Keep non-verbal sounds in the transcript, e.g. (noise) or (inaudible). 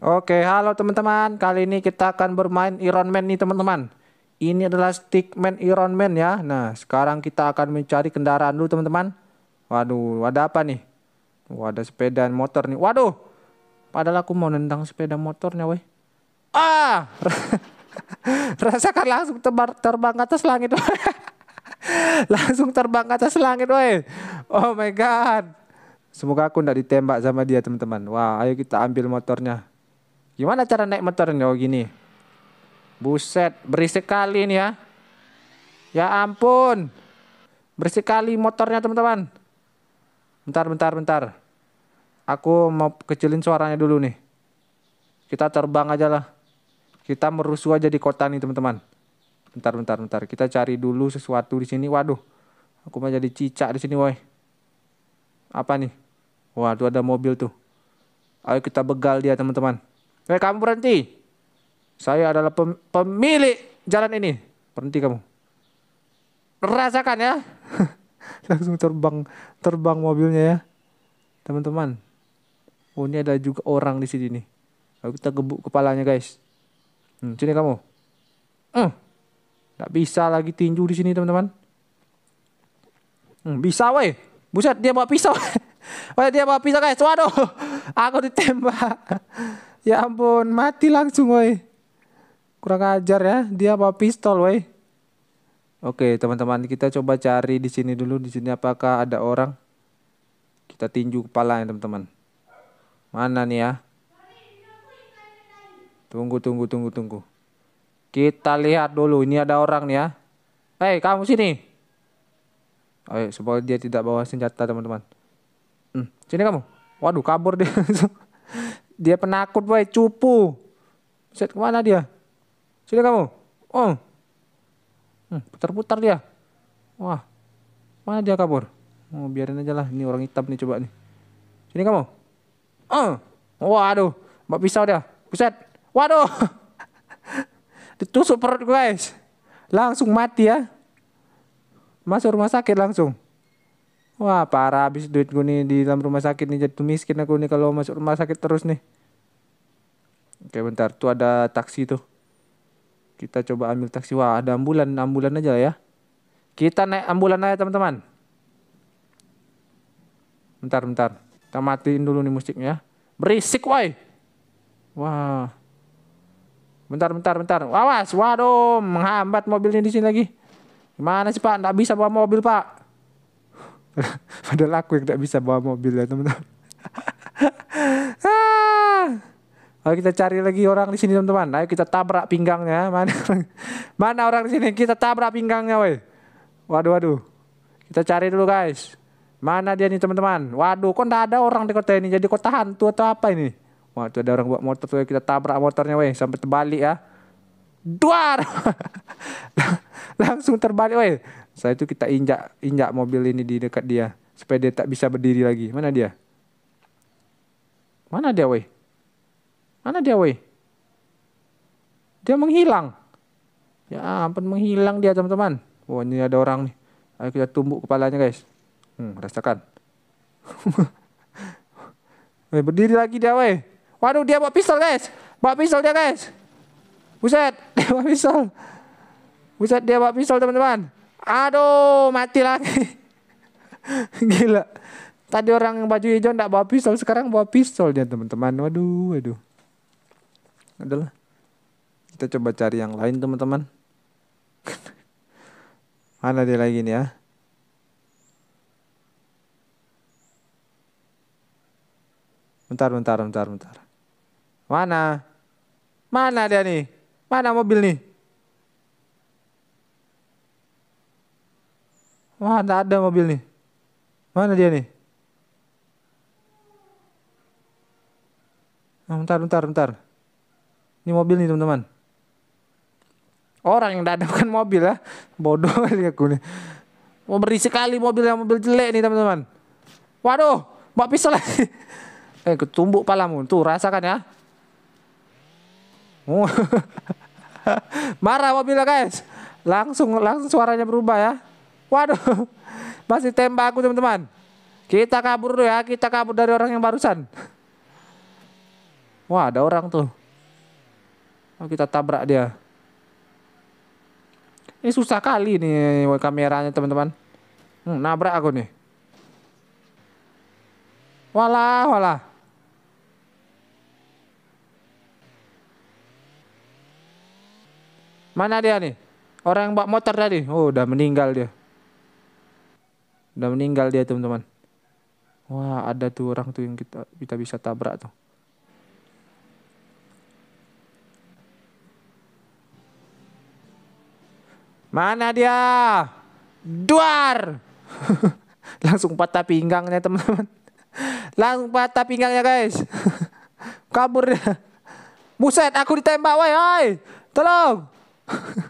Oke, halo teman-teman. Kali ini kita akan bermain Iron Man nih teman-teman. Ini adalah Stickman Iron Man ya. Nah, sekarang kita akan mencari kendaraan dulu teman-teman. Waduh, ada apa nih? Waduh, sepeda dan motor nih. Waduh, padahal aku mau nendang sepeda motornya weh. Ah, (laughs) rasakan langsung terbang, terbang ke atas langit. (laughs) langsung terbang ke atas langit weh. Oh my god. Semoga aku tidak ditembak sama dia teman-teman. Wah, ayo kita ambil motornya. Gimana cara naik motor ini? Oh gini. Buset, berisik kali ini ya. Ya ampun. Berisik kali motornya teman-teman. Bentar, bentar, bentar. Aku mau kecilin suaranya dulu nih. Kita terbang aja lah. Kita merusuh aja di kota nih teman-teman. Bentar, bentar, bentar. Kita cari dulu sesuatu di sini. Waduh, aku mau jadi cicak di sini, woi. Apa nih? Waduh, ada mobil tuh. Ayo kita begal dia, teman-teman. Hei kamu berhenti. Saya adalah pem pemilik jalan ini. Berhenti kamu. Rasakan ya. (laughs) Langsung terbang terbang mobilnya ya. Teman-teman. Oh ini ada juga orang di sini nih. Lalu kita gebuk kepalanya guys. Hmm, sini kamu. Hmm. Gak bisa lagi tinju di sini teman-teman. Hmm, bisa weh. Buset dia bawa pisau. (laughs) Woi, dia bawa pisau guys. Waduh. (laughs) Aku ditembak. Ya ampun, mati langsung woi. Kurang ajar ya, dia bawa pistol woi. Oke, teman-teman, kita coba cari di sini dulu. Di sini apakah ada orang? Kita tinju kepala ya, teman-teman. Mana nih ya? Tunggu, tunggu, tunggu, tunggu. Kita lihat dulu, ini ada orang nih ya. Hei, kamu sini. Ayo, supaya dia tidak bawa senjata, teman-teman. Hmm, sini kamu. Waduh, kabur dia. (laughs) Dia penakut, boy, cupu. Set kemana dia? Sini kamu. Oh. Hmm, putar-putar dia. Wah. Mana dia kabur? Oh, biarin aja lah. Ini orang hitam nih coba nih. Sini kamu. Oh. Waduh. Mbak pisau dia. Buset. Waduh. (laughs) Ditusuk perut guys. Langsung mati ya. Masuk rumah sakit langsung. Wah parah habis duit gue nih di dalam rumah sakit nih jadi miskin aku nih kalau masuk rumah sakit terus nih. Oke bentar tuh ada taksi tuh. Kita coba ambil taksi. Wah ada ambulan, ambulan aja lah ya. Kita naik ambulan aja teman-teman. Bentar bentar. Kita matiin dulu nih musiknya. Ya. Berisik woi. Wah. Bentar bentar bentar. Awas, waduh menghambat mobilnya di sini lagi. Gimana sih Pak? Nggak bisa bawa mobil Pak. (laughs) Padahal aku yang tidak bisa bawa mobil ya teman-teman. Ayo (laughs) ah! kita cari lagi orang di sini teman-teman. Ayo kita tabrak pinggangnya. (laughs) Mana mana orang di sini? Kita tabrak pinggangnya, woi. Waduh, waduh. Kita cari dulu, guys. Mana dia nih, teman-teman? Waduh, kok enggak ada orang di kota ini? Jadi kota hantu atau apa ini? Wah, itu ada orang buat motor tuh. Kita tabrak motornya, woi, sampai terbalik ya. Duar. Langsung terbalik, woi. Setelah itu kita injak injak mobil ini di dekat dia supaya dia tak bisa berdiri lagi. Mana dia? Mana dia, weh? Mana dia, weh? Dia menghilang. Ya ampun, menghilang dia, teman-teman. Wah, oh, ini ada orang nih. Ayo kita tumbuk kepalanya, guys. Hmm, rasakan. (laughs) weh, berdiri lagi dia, weh. Waduh, dia bawa pistol, guys. Bawa pistol dia, guys. Buset, (laughs) dia bawa pistol. Buset, dia bawa pistol, teman-teman. Aduh, mati lagi. (laughs) Gila. Tadi orang yang baju hijau ndak bawa pistol, sekarang bawa pistol dia teman-teman. Waduh, waduh. Adalah. Kita coba cari yang lain teman-teman. (laughs) Mana dia lagi nih ya? Bentar, bentar, bentar, bentar. Mana? Mana dia nih? Mana mobil nih? Wah, tak ada mobil nih. Mana dia nih? Nah, bentar, bentar, bentar. Ini mobil nih teman-teman. Orang yang ada bukan mobil ya. Bodoh (laughs) kali aku nih. Mau beri sekali yang mobil jelek nih teman-teman. Waduh, mbak pisau lagi. (laughs) Eh, ketumbuk palamu. Tuh, rasakan ya. Oh. (laughs) Marah mobilnya guys. Langsung langsung suaranya berubah ya. Waduh, (laughs) masih tembak aku teman-teman. Kita kabur dulu ya, kita kabur dari orang yang barusan. Wah, ada orang tuh. Oh, kita tabrak dia. Ini susah kali nih kameranya teman-teman. Hmm, nabrak aku nih. Walah, walah. Mana dia nih? Orang yang bawa motor tadi. Oh, udah meninggal dia udah meninggal dia teman-teman wah ada tuh orang tuh yang kita kita bisa tabrak tuh mana dia duar (laughs) langsung patah pinggangnya teman-teman langsung patah pinggangnya guys (laughs) kabur dia buset aku ditembak woi tolong (laughs)